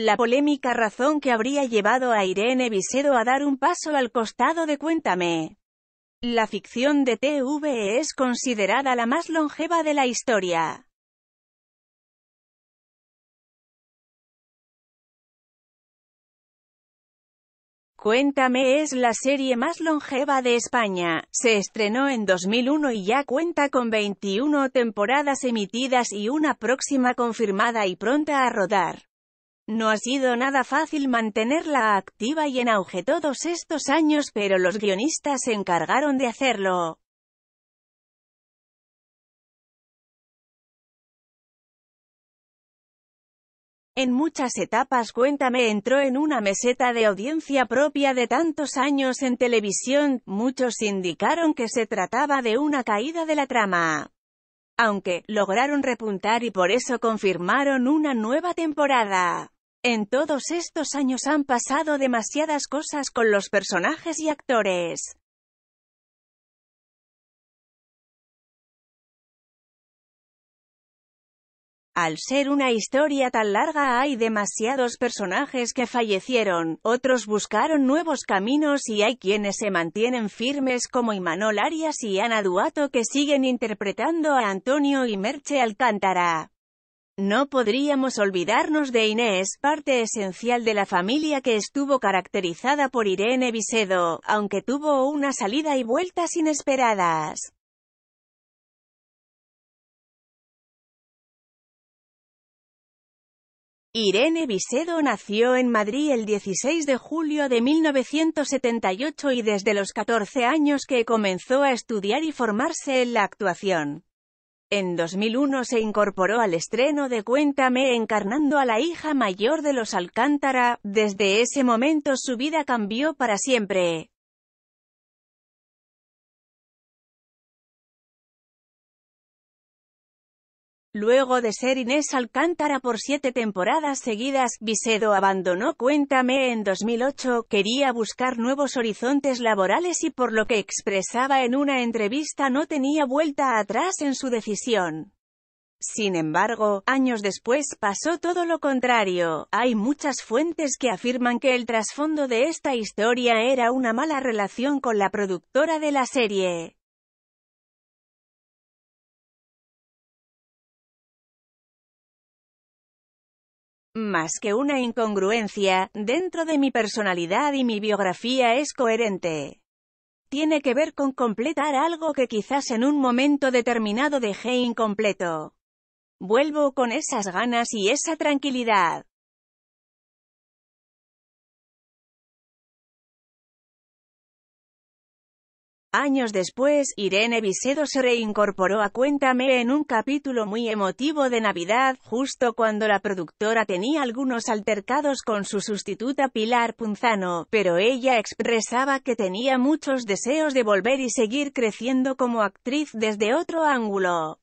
La polémica razón que habría llevado a Irene Visedo a dar un paso al costado de Cuéntame. La ficción de TV es considerada la más longeva de la historia. Cuéntame es la serie más longeva de España, se estrenó en 2001 y ya cuenta con 21 temporadas emitidas y una próxima confirmada y pronta a rodar. No ha sido nada fácil mantenerla activa y en auge todos estos años pero los guionistas se encargaron de hacerlo. En muchas etapas Cuéntame entró en una meseta de audiencia propia de tantos años en televisión, muchos indicaron que se trataba de una caída de la trama. Aunque, lograron repuntar y por eso confirmaron una nueva temporada. En todos estos años han pasado demasiadas cosas con los personajes y actores. Al ser una historia tan larga hay demasiados personajes que fallecieron, otros buscaron nuevos caminos y hay quienes se mantienen firmes como Imanol Arias y Ana Duato que siguen interpretando a Antonio y Merche Alcántara. No podríamos olvidarnos de Inés, parte esencial de la familia que estuvo caracterizada por Irene Vicedo, aunque tuvo una salida y vueltas inesperadas. Irene Vicedo nació en Madrid el 16 de julio de 1978 y desde los 14 años que comenzó a estudiar y formarse en la actuación. En 2001 se incorporó al estreno de Cuéntame encarnando a la hija mayor de los Alcántara, desde ese momento su vida cambió para siempre. Luego de ser Inés Alcántara por siete temporadas seguidas, Vicedo abandonó Cuéntame en 2008, quería buscar nuevos horizontes laborales y por lo que expresaba en una entrevista no tenía vuelta atrás en su decisión. Sin embargo, años después pasó todo lo contrario. Hay muchas fuentes que afirman que el trasfondo de esta historia era una mala relación con la productora de la serie. más que una incongruencia, dentro de mi personalidad y mi biografía es coherente. Tiene que ver con completar algo que quizás en un momento determinado dejé incompleto. Vuelvo con esas ganas y esa tranquilidad. Años después, Irene Visedo se reincorporó a Cuéntame en un capítulo muy emotivo de Navidad, justo cuando la productora tenía algunos altercados con su sustituta Pilar Punzano, pero ella expresaba que tenía muchos deseos de volver y seguir creciendo como actriz desde otro ángulo.